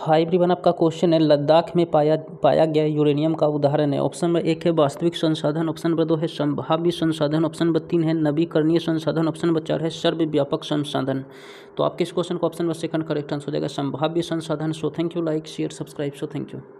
high everyone आपका question है लद्दाख में पाया पाया गया यूरेनियम का उदाहरण है ऑप्शन नंबर एक है वास्तविक संसाधन ऑप्शन नंबर दो है संभाव्य संसाधन ऑप्शन नंबर तीन है नवीकरणीय संसाधन ऑप्शन नंबर चार है सर्वव्यापक संसाधन तो आपके इस क्वेश्चन को option number second correct answer हो जाएगा संभाव्य संसाधन so thank you like share subscribe so thank you